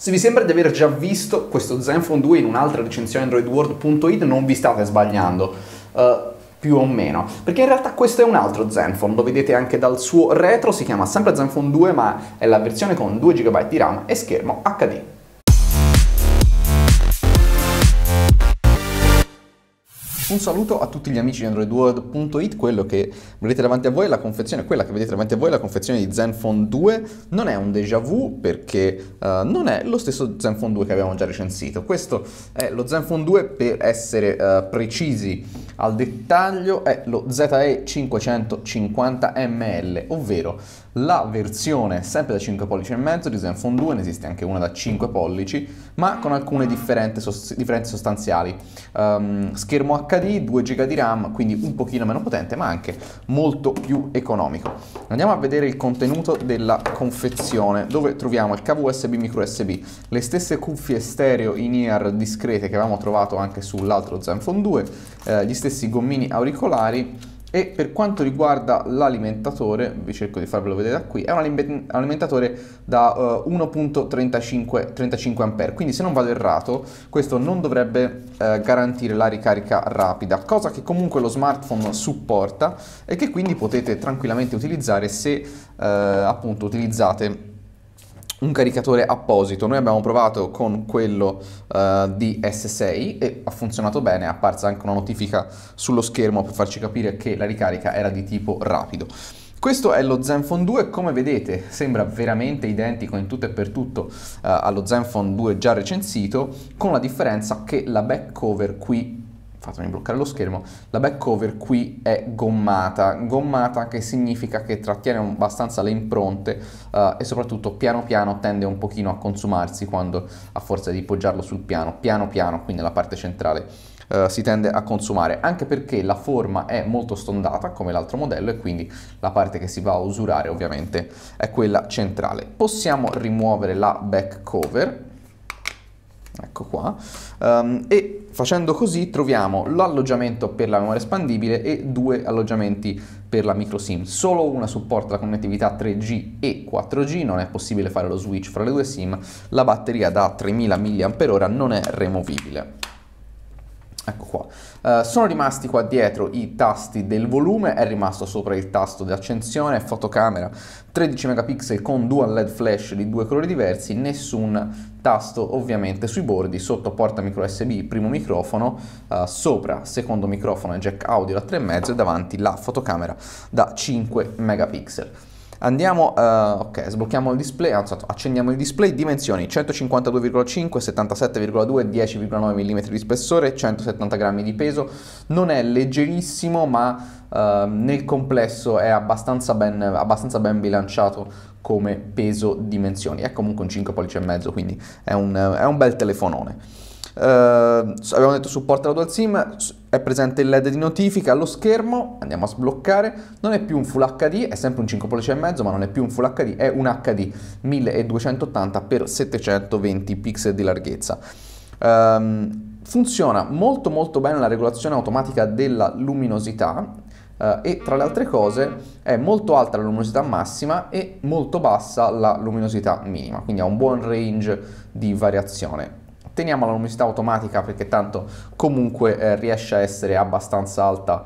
Se vi sembra di aver già visto questo Zenfone 2 in un'altra recensione androidworld.it non vi state sbagliando. Uh, più o meno, perché in realtà questo è un altro Zenfone, lo vedete anche dal suo retro, si chiama sempre Zenfone 2 ma è la versione con 2 GB di RAM e schermo HD Un saluto a tutti gli amici di AndroidWorld.it, quello che vedete davanti a voi è la confezione, quella che vedete davanti a voi è la confezione di Zenfone 2, non è un déjà vu perché uh, non è lo stesso Zenfone 2 che abbiamo già recensito, questo è lo Zenfone 2 per essere uh, precisi al dettaglio, è lo ZE 550 ml, ovvero la versione sempre da 5 pollici e mezzo di Zenfone 2, ne esiste anche una da 5 pollici, ma con alcune differenze, sost- differenze sostanziali. Um, schermo HD, 2 GB di RAM, quindi un pochino meno potente, ma anche molto più economico. Andiamo a vedere il contenuto della confezione, dove troviamo il cavo USB micro USB, le stesse cuffie stereo in-ear discrete che avevamo trovato anche sull'altro Zenfone 2, eh, gli stessi gommini auricolari e per quanto riguarda l'alimentatore, vi cerco di farvelo vedere da qui, è un alimentatore da uh, 1.35 A, quindi se non vado errato questo non dovrebbe uh, garantire la ricarica rapida, cosa che comunque lo smartphone supporta e che quindi potete tranquillamente utilizzare se uh, appunto utilizzate un caricatore apposito. Noi abbiamo provato con quello uh, di S6 e ha funzionato bene, è apparsa anche una notifica sullo schermo per farci capire che la ricarica era di tipo rapido. Questo è lo Zenfone 2, come vedete sembra veramente identico in tutto e per tutto uh, allo Zenfone 2 già recensito, con la differenza che la back cover qui fatemi bloccare lo schermo, la back cover qui è gommata, gommata che significa che trattiene abbastanza le impronte eh, e soprattutto piano piano tende un pochino a consumarsi quando a forza di poggiarlo sul piano, piano piano, qui nella parte centrale. Uh, si tende a consumare, anche perché la forma è molto stondata come l'altro modello e quindi la parte che si va a usurare ovviamente è quella centrale. Possiamo rimuovere la back cover, ecco qua, um, e Facendo così troviamo l'alloggiamento per la memoria espandibile e due alloggiamenti per la microSIM. Solo una supporta la connettività 3G e 4G, non è possibile fare lo switch fra le due SIM, la batteria da 3000 mAh non è removibile. Ecco qua. Uh, sono rimasti qua dietro i tasti del volume, è rimasto sopra il tasto di accensione, fotocamera 13 megapixel con dual LED flash di due colori diversi, nessun tasto ovviamente sui bordi, sotto porta micro USB, primo microfono, uh, sopra secondo microfono e jack audio da 3,5 e davanti la fotocamera da 5 megapixel. Andiamo, uh, ok, sblocchiamo il display, ah, esatto, accendiamo il display, dimensioni 152,5, 77,2, 10,9 mm di spessore, 170 grammi di peso, non è leggerissimo ma uh, nel complesso è abbastanza ben, abbastanza ben bilanciato come peso dimensioni, è comunque un 5 pollici e mezzo quindi è un, è un bel telefonone. Eh, abbiamo detto supporta la dual sim è presente il led di notifica allo schermo andiamo a sbloccare non è più un full hd è sempre un 5 pollici e mezzo ma non è più un full hd è un hd 1280 x 720 pixel di larghezza eh, funziona molto molto bene la regolazione automatica della luminosità Uh, e tra le altre cose è molto alta la luminosità massima e molto bassa la luminosità minima, quindi ha un buon range di variazione teniamo la luminosità automatica perché tanto comunque eh, riesce a essere abbastanza alta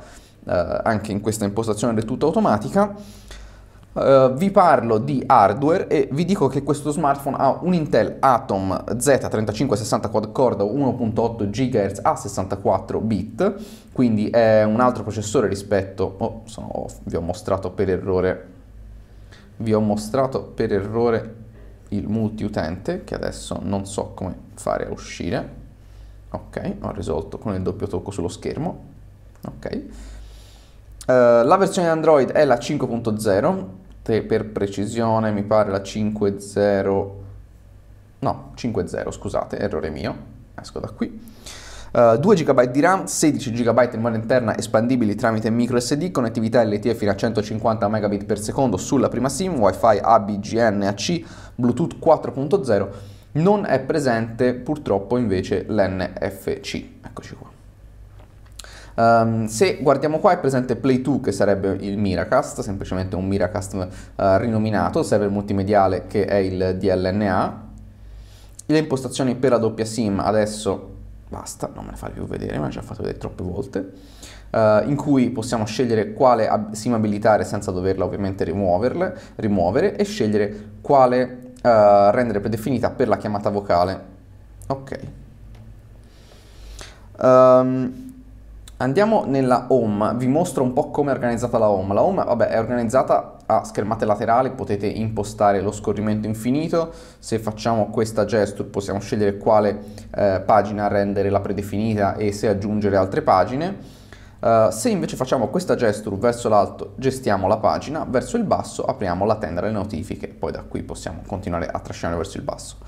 eh, anche in questa impostazione del tutto automatica. Uh, vi parlo di hardware e vi dico che questo smartphone ha un Intel Atom Z3560 quad core 1.8 GHz a 64 bit, quindi è un altro processore rispetto... Oh, sono, vi ho mostrato per errore... Vi ho mostrato per errore il utente che adesso non so come fare a uscire. Ok, ho risolto con il doppio tocco sullo schermo. Ok. Uh, la versione Android è la 5.0, per precisione mi pare la 5.0 no 5.0 scusate errore mio esco da qui 2 eh, GB di RAM, 16 GB memoria interna espandibili tramite micro SD, connettività LTE fino a 150 Mbps sulla prima SIM, WiFi ABGN AC, Bluetooth 4.0. Non è presente purtroppo invece l'NFC. Eccoci qua. Um, se guardiamo qua è presente Play 2 che sarebbe il Miracast, semplicemente un Miracast uh, rinominato, server multimediale che è il DLNA. Le impostazioni per la doppia SIM adesso basta, non me ne fai più vedere, ma l'ha già fatto vedere troppe volte, uh, in cui possiamo scegliere quale ab- sim abilitare senza doverla ovviamente rimuovere e scegliere quale uh, rendere predefinita per la chiamata vocale. Ok. Um, andiamo nella home, vi mostro un po' come è organizzata la home. La home, vabbè, è organizzata a schermata laterale potete impostare lo scorrimento infinito. Se facciamo questa gesture possiamo scegliere quale eh, pagina rendere la predefinita e se aggiungere altre pagine. Uh, se invece facciamo questa gesture verso l'alto gestiamo la pagina, verso il basso apriamo la tenda delle notifiche, poi da qui possiamo continuare a trascinare verso il basso.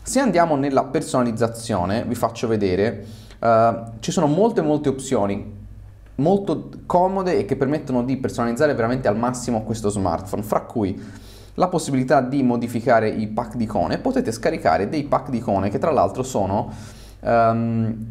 Se andiamo nella personalizzazione vi faccio vedere, uh, ci sono molte molte opzioni, molto comode e che permettono di personalizzare veramente al massimo questo smartphone, fra cui la possibilità di modificare i pack di icone, potete scaricare dei pack di icone che tra l'altro sono um,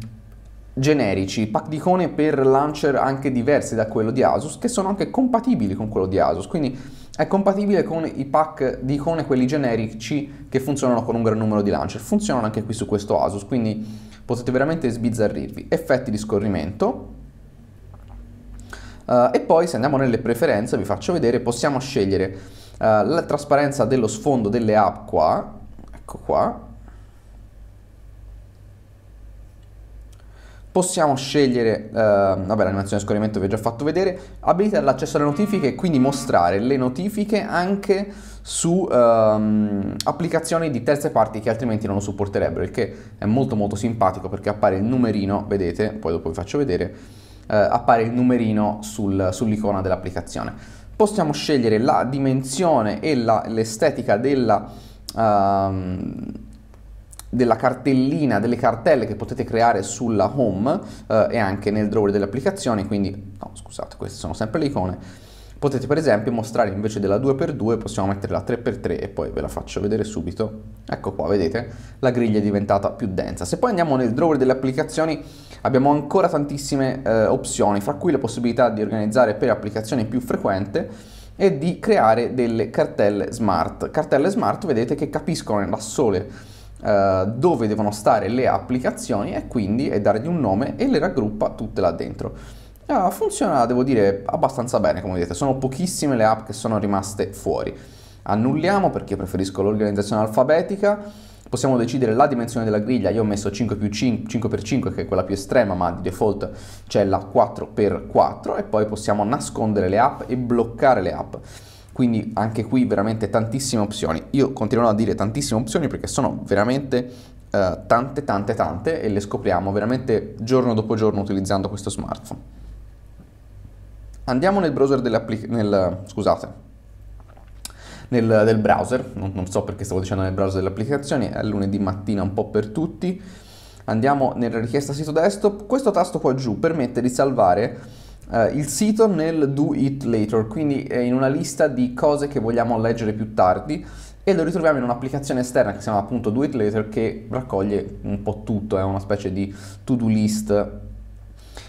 generici, pack di icone per launcher anche diversi da quello di Asus, che sono anche compatibili con quello di Asus, quindi è compatibile con i pack di icone, quelli generici che funzionano con un gran numero di launcher, funzionano anche qui su questo Asus, quindi potete veramente sbizzarrirvi. Effetti di scorrimento, Uh, e poi se andiamo nelle preferenze vi faccio vedere, possiamo scegliere uh, la trasparenza dello sfondo delle app qua, ecco qua, possiamo scegliere, uh, vabbè l'animazione di scorrimento vi ho già fatto vedere, abilitare l'accesso alle notifiche e quindi mostrare le notifiche anche su um, applicazioni di terze parti che altrimenti non lo supporterebbero, il che è molto molto simpatico perché appare il numerino, vedete, poi dopo vi faccio vedere, eh, appare il numerino sul, sull'icona dell'applicazione. Possiamo scegliere la dimensione e la, l'estetica della, um, della, cartellina, delle cartelle che potete creare sulla home eh, e anche nel drawer delle applicazioni, quindi no scusate, queste sono sempre le icone Potete per esempio mostrare invece della 2x2, possiamo mettere la 3x3 e poi ve la faccio vedere subito. Ecco qua, vedete, la griglia è diventata più densa. Se poi andiamo nel drawer delle applicazioni abbiamo ancora tantissime eh, opzioni, fra cui la possibilità di organizzare per applicazioni più frequente e di creare delle cartelle smart. Cartelle smart vedete che capiscono da sole eh, dove devono stare le applicazioni e quindi e dargli un nome e le raggruppa tutte là dentro. No, ah, funziona, devo dire, abbastanza bene, come vedete. Sono pochissime le app che sono rimaste fuori. Annulliamo perché preferisco l'organizzazione alfabetica. Possiamo decidere la dimensione della griglia, io ho messo 5 più 5, x 5 che è quella più estrema, ma di default c'è la 4x4 e poi possiamo nascondere le app e bloccare le app. Quindi anche qui veramente tantissime opzioni. Io continuerò a dire tantissime opzioni perché sono veramente eh, tante tante tante e le scopriamo veramente giorno dopo giorno utilizzando questo smartphone. Andiamo nel browser nel, scusate, nel, del browser, non, non, so perché stavo dicendo nel browser delle applicazioni, è lunedì mattina un po' per tutti. Andiamo nella richiesta sito desktop, questo tasto qua giù permette di salvare eh, il sito nel do it later, quindi è in una lista di cose che vogliamo leggere più tardi e lo ritroviamo in un'applicazione esterna che si chiama appunto do it later che raccoglie un po' tutto, è una specie di to do list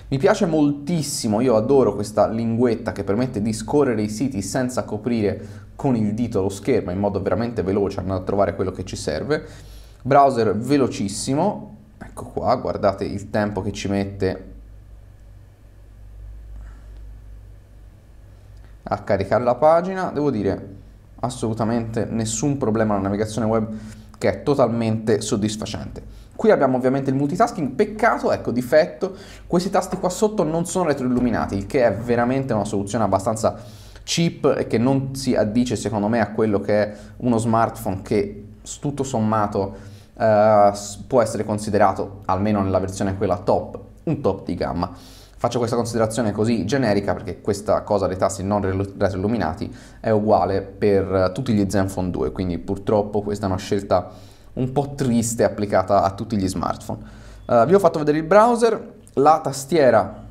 mi piace moltissimo, io adoro questa linguetta che permette di scorrere i siti senza coprire con il dito lo schermo in modo veramente veloce, andando a trovare quello che ci serve. Browser velocissimo, ecco qua, guardate il tempo che ci mette a caricare la pagina, devo dire assolutamente nessun problema alla navigazione web che è totalmente soddisfacente. Qui abbiamo ovviamente il multitasking, peccato, ecco, difetto, questi tasti qua sotto non sono retroilluminati, il che è veramente una soluzione abbastanza cheap e che non si addice secondo me a quello che è uno smartphone che tutto sommato eh, può essere considerato, almeno nella versione quella top, un top di gamma. Faccio questa considerazione così generica perché questa cosa dei tasti non retroilluminati è uguale per eh, tutti gli Zenfone 2, quindi purtroppo questa è una scelta un po' triste applicata a tutti gli smartphone. Uh, vi ho fatto vedere il browser, la tastiera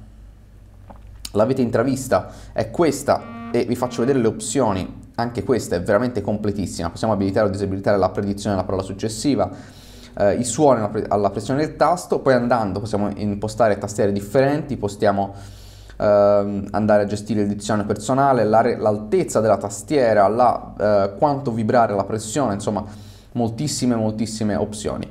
l'avete intravista, è questa e vi faccio vedere le opzioni, anche questa è veramente completissima, possiamo abilitare o disabilitare la predizione della parola successiva, eh, i suoni alla, pressione del tasto, poi andando possiamo impostare tastiere differenti, possiamo eh, andare a gestire il dizionario personale, l'altezza della tastiera, la, eh, quanto vibrare la pressione, insomma moltissime moltissime opzioni.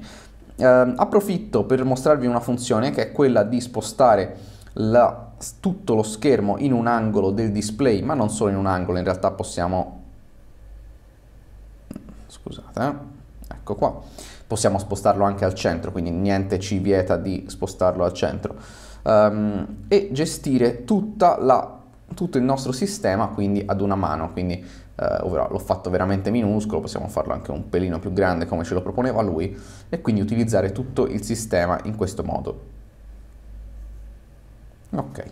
Eh, approfitto per mostrarvi una funzione che è quella di spostare la, tutto lo schermo in un angolo del display, ma non solo in un angolo, in realtà possiamo... scusate, eh, ecco qua. Possiamo spostarlo anche al centro, quindi niente ci vieta di spostarlo al centro. Um, e gestire tutta la tutto il nostro sistema quindi ad una mano, quindi eh, ovvero l'ho fatto veramente minuscolo, possiamo farlo anche un pelino più grande come ce lo proponeva lui e quindi utilizzare tutto il sistema in questo modo. Ok.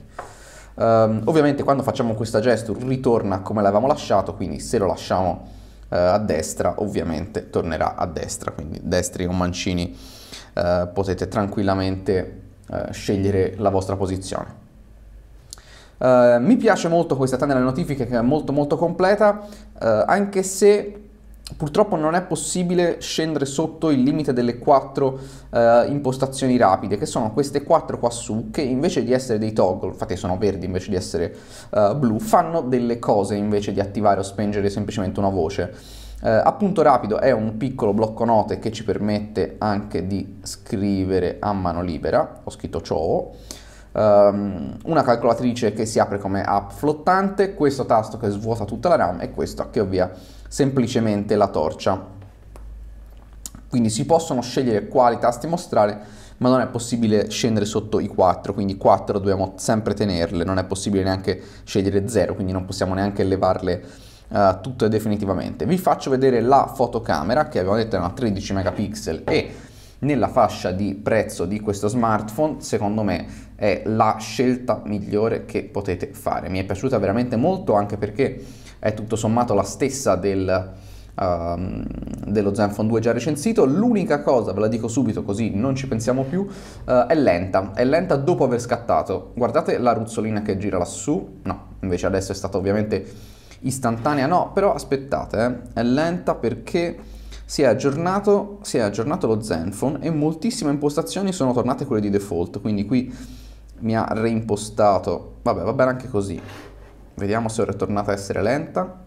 Um, ovviamente quando facciamo questa gesture ritorna come l'avevamo lasciato, quindi se lo lasciamo uh, a destra ovviamente tornerà a destra, quindi destri o mancini uh, potete tranquillamente uh, scegliere la vostra posizione. Eh, mi piace molto questa tana delle notifiche che è molto molto completa, uh, anche se Purtroppo non è possibile scendere sotto il limite delle quattro eh, impostazioni rapide, che sono queste quattro qua su, che invece di essere dei toggle, infatti sono verdi invece di essere eh, blu, fanno delle cose invece di attivare o spengere semplicemente una voce. Eh, appunto rapido è un piccolo blocco note che ci permette anche di scrivere a mano libera, ho scritto ciò, um, una calcolatrice che si apre come app flottante, questo tasto che svuota tutta la RAM e questo che ovvia semplicemente la torcia. Quindi si possono scegliere quali tasti mostrare ma non è possibile scendere sotto i 4, quindi 4 dobbiamo sempre tenerle, non è possibile neanche scegliere 0, quindi non possiamo neanche levarle uh, tutte definitivamente. Vi faccio vedere la fotocamera che abbiamo detto è una 13 megapixel e nella fascia di prezzo di questo smartphone, secondo me è la scelta migliore che potete fare. Mi è piaciuta veramente molto anche perché è tutto sommato la stessa del, uh, dello Zenfone 2 già recensito. L'unica cosa, ve la dico subito così non ci pensiamo più, uh, è lenta. È lenta dopo aver scattato. Guardate la ruzzolina che gira lassù. No, invece adesso è stata ovviamente istantanea. No, però aspettate, eh. è lenta perché si è, aggiornato, si è aggiornato lo Zenfone e moltissime impostazioni sono tornate quelle di default, quindi qui mi ha reimpostato. Vabbè, va bene anche così. Vediamo se ora è tornata a essere lenta.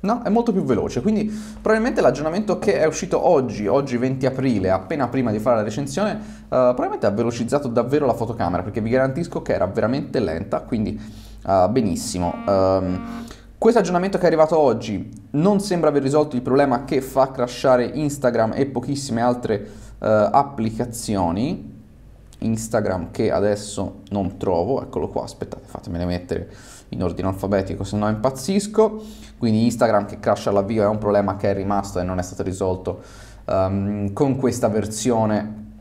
No, è molto più veloce, quindi probabilmente l'aggiornamento che è uscito oggi, oggi 20 aprile, appena prima di fare la recensione, eh, probabilmente ha velocizzato davvero la fotocamera, perché vi garantisco che era veramente lenta, quindi eh, benissimo. Um, questo aggiornamento che è arrivato oggi non sembra aver risolto il problema che fa crashare Instagram e pochissime altre uh, applicazioni. Instagram che adesso non trovo, eccolo qua, aspettate, fatemene mettere in ordine alfabetico, se no impazzisco. Quindi Instagram che crasha all'avvio è un problema che è rimasto e non è stato risolto um, con questa versione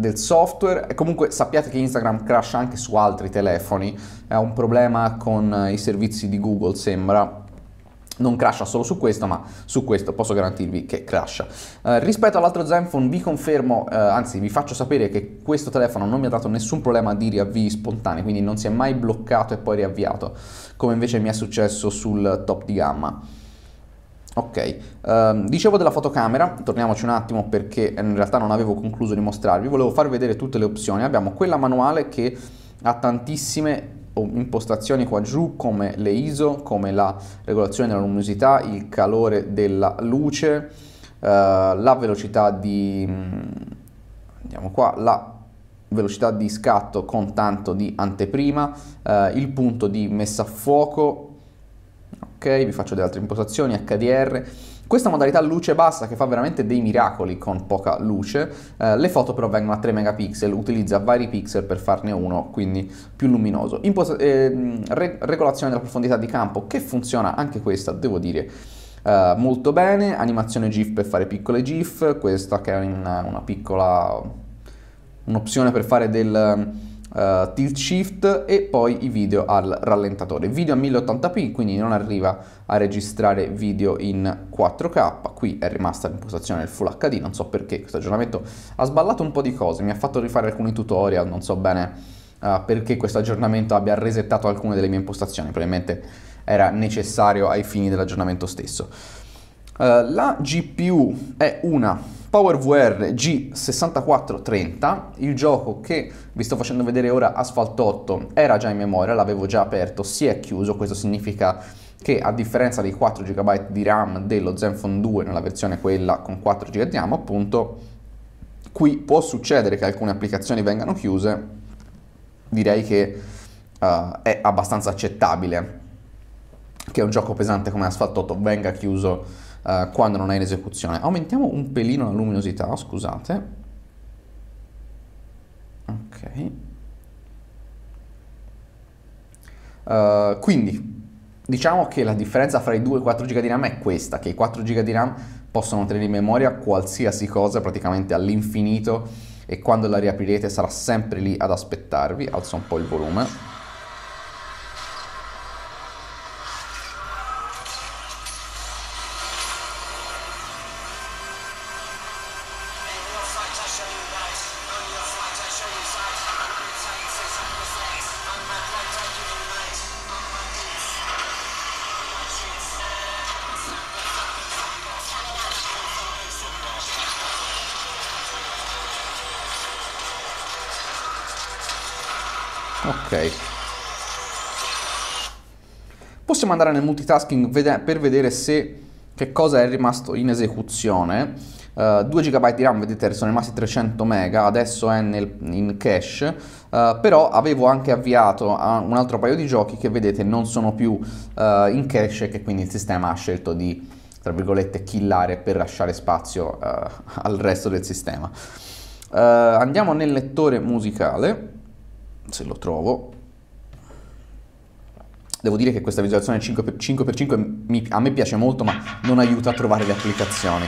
del software e comunque sappiate che Instagram crash anche su altri telefoni, è un problema con eh, i servizi di Google sembra, non crasha solo su questo, ma su questo posso garantirvi che crasha. Eh, rispetto all'altro Zenfone vi confermo, eh, anzi vi faccio sapere che questo telefono non mi ha dato nessun problema di riavvii spontanei, quindi non si è mai bloccato e poi riavviato, come invece mi è successo sul top di gamma. Ok, um, dicevo della fotocamera, torniamoci un attimo perché in realtà non avevo concluso di mostrarvi, volevo far vedere tutte le opzioni. Abbiamo quella manuale che ha tantissime oh, impostazioni qua giù come le ISO, come la regolazione della luminosità, il calore della luce, eh, la velocità di mm, andiamo qua, la velocità di scatto con tanto di anteprima, eh, il punto di messa a fuoco, ok, vi faccio delle altre impostazioni, HDR. Questa modalità luce bassa che fa veramente dei miracoli con poca luce, eh, le foto però vengono a 3 megapixel, utilizza vari pixel per farne uno, quindi più luminoso. Imposta- eh, re- regolazione della profondità di campo che funziona anche questa, devo dire. Eh, molto bene, animazione GIF per fare piccole GIF, questa che è una, una piccola un'opzione per fare del, uh, tilt shift e poi i video al rallentatore. Video a 1080p, quindi non arriva a registrare video in 4K. Qui è rimasta l'impostazione del Full HD, non so perché questo aggiornamento ha sballato un po' di cose, mi ha fatto rifare alcuni tutorial, non so bene uh, perché questo aggiornamento abbia resettato alcune delle mie impostazioni, probabilmente era necessario ai fini dell'aggiornamento stesso. Uh, la GPU è una PowerVR G6430, il gioco che vi sto facendo vedere ora Asphalt 8 era già in memoria, l'avevo già aperto, si è chiuso, questo significa che a differenza dei 4 GB di RAM dello Zenfone 2 nella versione quella con 4 GB di RAM appunto, qui può succedere che alcune applicazioni vengano chiuse, direi che uh, è abbastanza accettabile che un gioco pesante come Asphalt 8 venga chiuso eh, quando non è in esecuzione. Aumentiamo un pelino la luminosità, scusate. Ok. Uh, quindi diciamo che la differenza fra i 2 e 4 GB di RAM è questa, che i 4 GB di RAM possono tenere in memoria qualsiasi cosa praticamente all'infinito e quando la riaprirete sarà sempre lì ad aspettarvi. Alzo un po' il volume. Ok. Possiamo andare nel multitasking per vedere se che cosa è rimasto in esecuzione. Uh, 2 GB di RAM, vedete, sono rimasti 300 MB, adesso è nel, in cache, uh, però avevo anche avviato eh, un altro paio di giochi che vedete non sono più uh, in cache e che quindi il sistema ha scelto di, tra virgolette, killare per lasciare spazio al resto del sistema. andiamo nel lettore musicale se lo trovo. Devo dire che questa visualizzazione 5x5, mi, a me piace molto, ma non aiuta a trovare le applicazioni.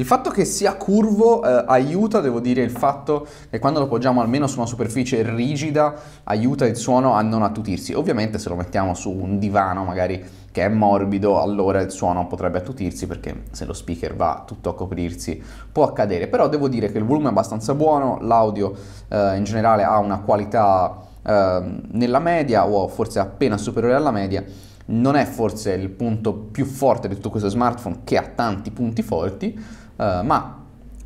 Il fatto che sia curvo eh, aiuta, devo dire, il fatto che quando lo poggiamo almeno su una superficie rigida aiuta il suono a non attutirsi. Ovviamente se lo mettiamo su un divano magari che è morbido, allora il suono potrebbe attutirsi perché se lo speaker va tutto a coprirsi può accadere. Però devo dire che il volume è abbastanza buono, l'audio eh, in generale ha una qualità eh, nella media o forse appena superiore alla media. Non è forse il punto più forte di tutto questo smartphone che ha tanti punti forti, eh, ma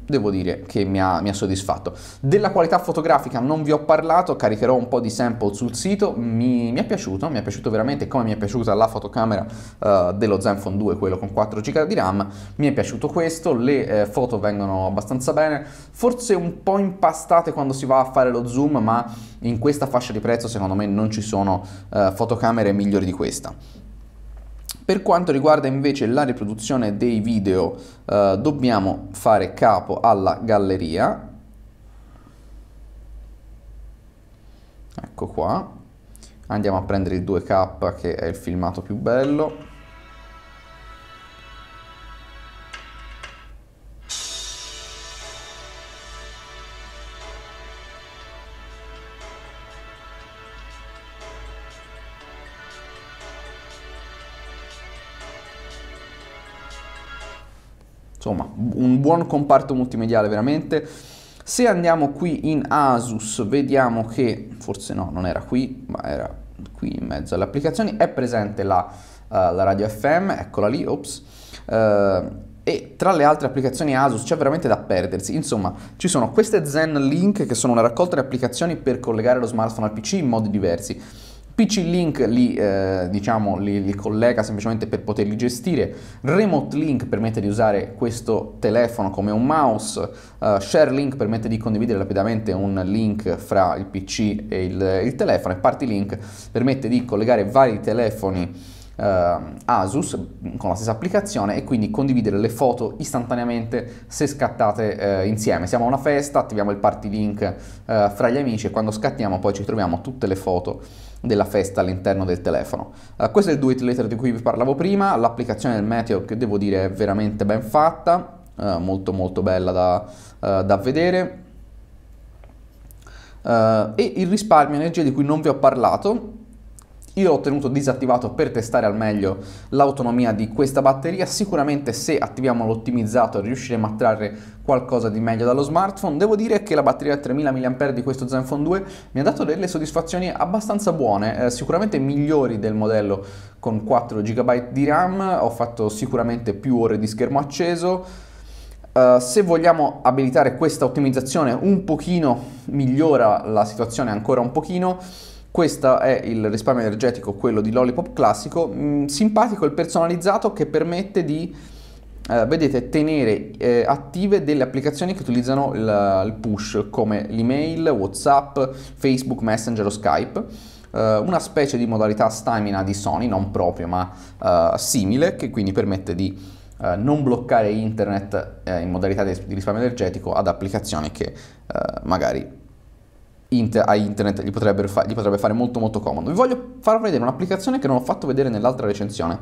devo dire che mi ha, mi ha, soddisfatto. Della qualità fotografica non vi ho parlato, caricherò un po' di sample sul sito, mi, mi è piaciuto, mi è piaciuto veramente come mi è piaciuta la fotocamera eh, dello Zenfone 2, quello con 4 GB di RAM, mi è piaciuto questo, le eh, foto vengono abbastanza bene, forse un po' impastate quando si va a fare lo zoom, ma in questa fascia di prezzo secondo me non ci sono eh, fotocamere migliori di questa. Per quanto riguarda invece la riproduzione dei video, eh, dobbiamo fare capo alla galleria. Ecco qua. Andiamo a prendere il 2K che è il filmato più bello. Insomma, un buon comparto multimediale veramente. Se andiamo qui in Asus, vediamo che, forse no, non era qui, ma era qui in mezzo alle applicazioni, è presente la, uh, la radio FM, eccola lì, ops. Uh, e tra le altre applicazioni Asus c'è veramente da perdersi. Insomma, ci sono queste Zen Link che sono una raccolta di applicazioni per collegare lo smartphone al PC in modi diversi. PC Link li, eh, diciamo, li, li, collega semplicemente per poterli gestire, Remote Link permette di usare questo telefono come un mouse, uh, Share Link permette di condividere rapidamente un link fra il PC e il, il telefono e Party Link permette di collegare vari telefoni Uh, Asus con la stessa applicazione e quindi condividere le foto istantaneamente se scattate uh, insieme. Siamo a una festa, attiviamo il party link uh, fra gli amici e quando scattiamo poi ci troviamo tutte le foto della festa all'interno del telefono. Uh, questo è il do it later di cui vi parlavo prima, l'applicazione del meteo che devo dire è veramente ben fatta, uh, molto molto bella da, eh, da vedere. e il risparmio energia di cui non vi ho parlato, io l'ho tenuto disattivato per testare al meglio l'autonomia di questa batteria, sicuramente se attiviamo l'ottimizzato riusciremo a trarre qualcosa di meglio dallo smartphone. Devo dire che la batteria 3000 mAh di questo Zenfone 2 mi ha dato delle soddisfazioni abbastanza buone, eh, sicuramente migliori del modello con 4 GB di RAM, ho fatto sicuramente più ore di schermo acceso. Uh, se vogliamo abilitare questa ottimizzazione un pochino migliora la situazione ancora un pochino questo è il risparmio energetico, quello di Lollipop classico, mh, mm, simpatico e personalizzato che permette di eh, vedete, tenere eh, attive delle applicazioni che utilizzano il, il, push come l'email, Whatsapp, Facebook, Messenger o Skype. Eh, una specie di modalità stamina di Sony, non proprio ma eh, simile, che quindi permette di eh, non bloccare internet eh, in modalità di risparmio energetico ad applicazioni che magari inter- a internet gli potrebbe, fa- gli potrebbe fare molto molto comodo. Vi voglio far vedere un'applicazione che non ho fatto vedere nell'altra recensione,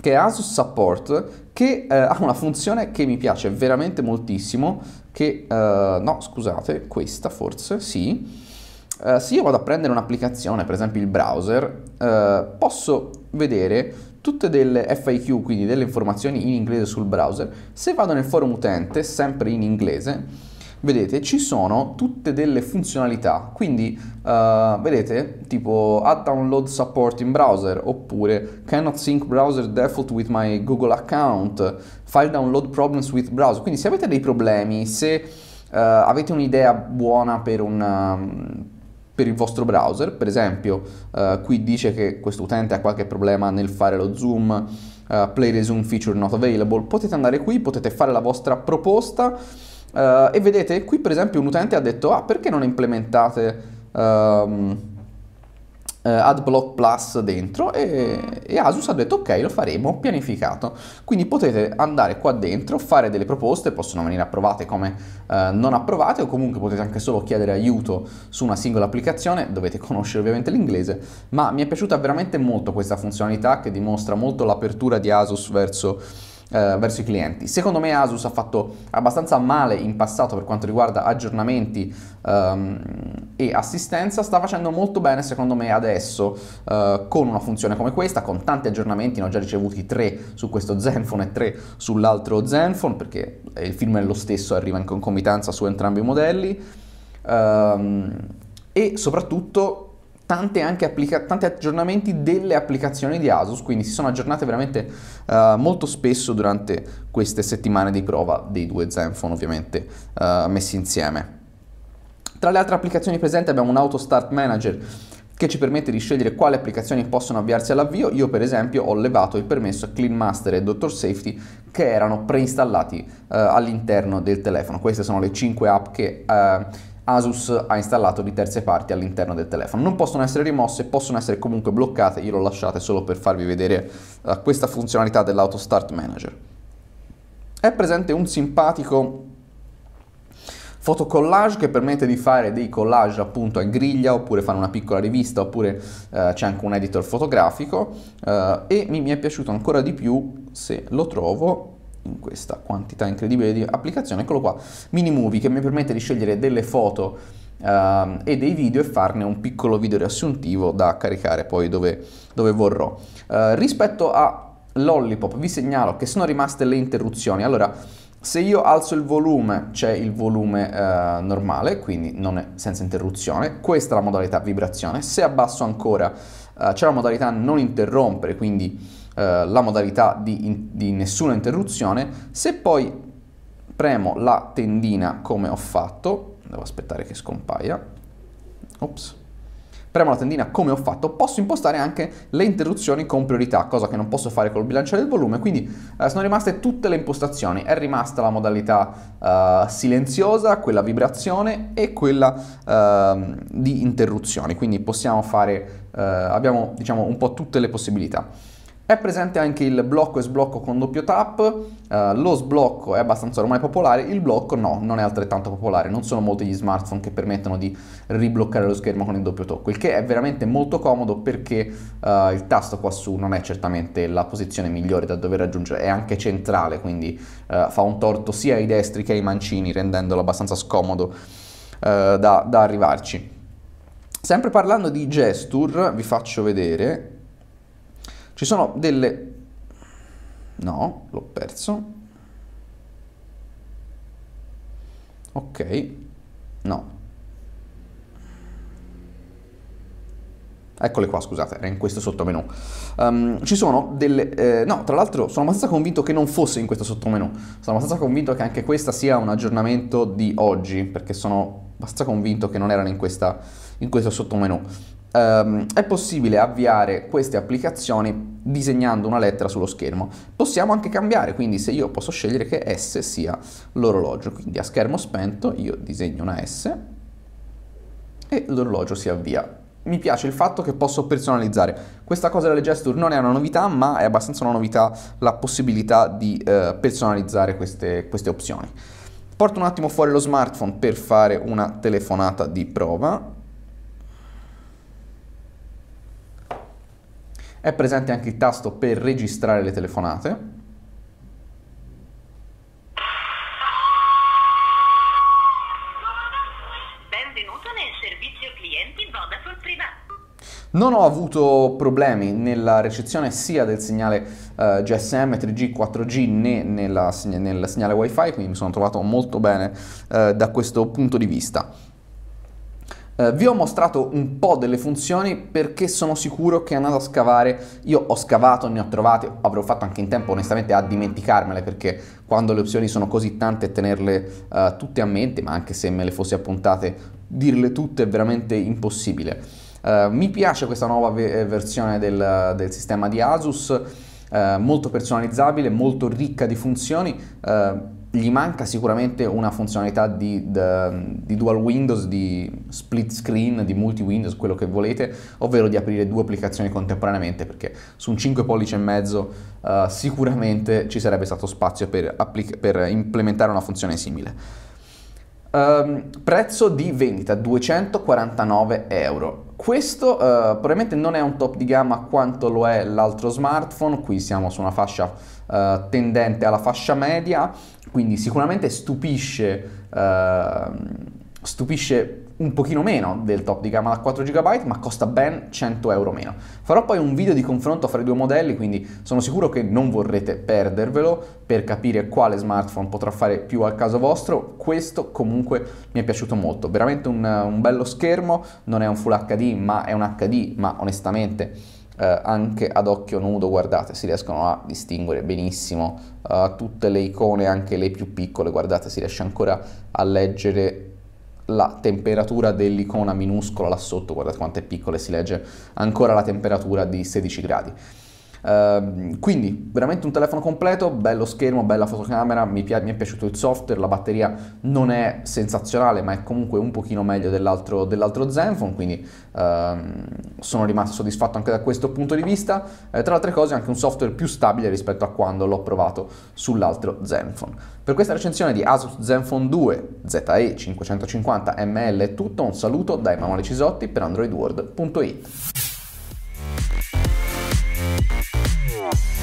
che è Asus Support, che eh, ha una funzione che mi piace veramente moltissimo, che... Eh, no, scusate, questa forse, sì. Eh, se io vado a prendere un'applicazione, per esempio il browser, eh, posso vedere tutte delle FAQ, quindi delle informazioni in inglese sul browser. Se vado nel forum utente, sempre in inglese, vedete ci sono tutte delle funzionalità quindi uh, vedete tipo add download support in browser oppure cannot sync browser default with my google account file download problems with browser quindi se avete dei problemi se uh, avete un'idea buona per un ehm, per il vostro browser, per esempio uh, qui dice che questo utente ha qualche problema nel fare lo zoom, uh, play resume feature not available, potete andare qui, potete fare la vostra proposta Uh, e vedete, qui per esempio un utente ha detto, ah perché non implementate um, uh, AdBlock Plus dentro? E, e, Asus ha detto, ok, lo faremo pianificato. Quindi potete andare qua dentro, fare delle proposte, possono venire approvate come uh, non approvate o comunque potete anche solo chiedere aiuto su una singola applicazione, dovete conoscere ovviamente l'inglese, ma mi è piaciuta veramente molto questa funzionalità che dimostra molto l'apertura di Asus verso eh, verso i clienti. Secondo me Asus ha fatto abbastanza male in passato per quanto riguarda aggiornamenti ehm, e assistenza, sta facendo molto bene secondo me adesso eh, con una funzione come questa, con tanti aggiornamenti, ne ho già ricevuti tre su questo Zenfone e tre sull'altro Zenfone perché il film è lo stesso, arriva in concomitanza su entrambi i modelli. Ehm, e soprattutto tante, applica- tanti aggiornamenti delle applicazioni di Asus, quindi si sono aggiornate veramente uh, molto spesso durante queste settimane di prova dei due Zenfone ovviamente uh, messi insieme. Tra le altre applicazioni presenti abbiamo un Auto Start Manager che ci permette di scegliere quali applicazioni possono avviarsi all'avvio. Io per esempio ho levato il permesso a Clean Master e Dr. Safety che erano preinstallati uh, all'interno del telefono. Queste sono le 5 app che Asus ha installato di terze parti all'interno del telefono. Non possono essere rimosse, possono essere comunque bloccate, io l'ho lasciate solo per farvi vedere eh, questa funzionalità dell'Auto Start Manager. È presente un simpatico fotocollage che permette di fare dei collage appunto a griglia oppure fare una piccola rivista oppure eh, c'è anche un editor fotografico eh, e mi, mi è piaciuto ancora di più se lo trovo in questa quantità incredibile di applicazioni, eccolo qua, Mini Movie che mi permette di scegliere delle foto Uh, e dei video e farne un piccolo video riassuntivo da caricare poi dove, dove vorrò. Uh, rispetto a Lollipop vi segnalo che sono rimaste le interruzioni. Allora, se io alzo il volume c'è il volume uh, normale, quindi non è senza interruzione. Questa è la modalità vibrazione. Se abbasso ancora eh, c'è la modalità non interrompere, quindi eh, la modalità di, in, di nessuna interruzione, se poi premo la tendina come ho fatto, devo aspettare che scompaia, ops, premo la tendina come ho fatto, posso impostare anche le interruzioni con priorità, cosa che non posso fare col bilanciere del volume, quindi eh, sono rimaste tutte le impostazioni, è rimasta la modalità eh, silenziosa, quella vibrazione e quella eh, di interruzioni, quindi possiamo fare, eh, abbiamo diciamo un po' tutte le possibilità. È presente anche il blocco e sblocco con doppio tap, eh, lo sblocco è abbastanza ormai popolare, il blocco no, non è altrettanto popolare, non sono molti gli smartphone che permettono di ribloccare lo schermo con il doppio tocco, il che è veramente molto comodo perché eh, il tasto quassù non è certamente la posizione migliore da dover raggiungere, è anche centrale, quindi eh, fa un torto sia ai destri che ai mancini, rendendolo abbastanza scomodo eh, da, da arrivarci. Sempre parlando di gesture, vi faccio vedere ci sono delle... No, l'ho perso. Ok, no. Eccole qua, scusate, era in questo sottomenu. Um, ehm, ci sono delle... Eh, no, tra l'altro sono abbastanza convinto che non fosse in questo sottomenu. Sono abbastanza convinto che anche questa sia un aggiornamento di oggi, perché sono abbastanza convinto che non erano in, questa, in questo sottomenu ehm, è possibile avviare queste applicazioni disegnando una lettera sullo schermo. Possiamo anche cambiare, quindi se io posso scegliere che S sia l'orologio, quindi a schermo spento io disegno una S e l'orologio si avvia. Mi piace il fatto che posso personalizzare. Questa cosa delle gesture non è una novità, ma è abbastanza una novità la possibilità di eh, personalizzare queste, queste opzioni. Porto un attimo fuori lo smartphone per fare una telefonata di prova È presente anche il tasto per registrare le telefonate. Benvenuto nel servizio clienti Vodafone Non ho avuto problemi nella recezione sia del segnale eh, GSM, 3G, 4G né nella, nel segnale WiFi, quindi mi sono trovato molto bene eh, da questo punto di vista. Eh, vi ho mostrato un po' delle funzioni perché sono sicuro che andando a scavare, io ho scavato, ne ho trovate, avrò fatto anche in tempo onestamente a dimenticarmele perché quando le opzioni sono così tante tenerle eh, tutte a mente, ma anche se me le fossi appuntate, dirle tutte è veramente impossibile. Eh, mi piace questa nuova ve- eh, versione del, del, sistema di Asus, eh, molto personalizzabile, molto ricca di funzioni eh, gli manca sicuramente una funzionalità di, di, dual windows, di split screen, di multi windows, quello che volete, ovvero di aprire due applicazioni contemporaneamente perché su un 5 pollici e mezzo uh, sicuramente ci sarebbe stato spazio per, applic- per implementare una funzione simile. Um, prezzo di vendita 249 euro. Questo uh, probabilmente non è un top di gamma quanto lo è l'altro smartphone, qui siamo su una fascia uh, tendente alla fascia media, quindi sicuramente stupisce, eh, stupisce un pochino meno del top di gamma da 4 GB, ma costa ben 100 euro meno. Farò poi un video di confronto fra i due modelli, quindi sono sicuro che non vorrete perdervelo per capire quale smartphone potrà fare più al caso vostro. Questo comunque mi è piaciuto molto, veramente un, un bello schermo, non è un Full HD, ma è un HD, ma onestamente eh, anche ad occhio nudo, guardate, si riescono a distinguere benissimo eh, tutte le icone, anche le più piccole, guardate, si riesce ancora a leggere la temperatura dell'icona minuscola là sotto, guardate quanto è piccola e si legge ancora la temperatura di 16 gradi. Ehm, quindi veramente un telefono completo, bello schermo, bella fotocamera, mi, pi- mi, è piaciuto il software, la batteria non è sensazionale ma è comunque un pochino meglio dell'altro, dell'altro Zenfone, quindi uh, sono rimasto soddisfatto anche da questo punto di vista. Eh, tra le altre cose anche un software più stabile rispetto a quando l'ho provato sull'altro Zenfone. Per questa recensione di Asus Zenfone 2 ZE 550 ML è tutto, un saluto da Emanuele Cisotti per androidworld.it. Yeah.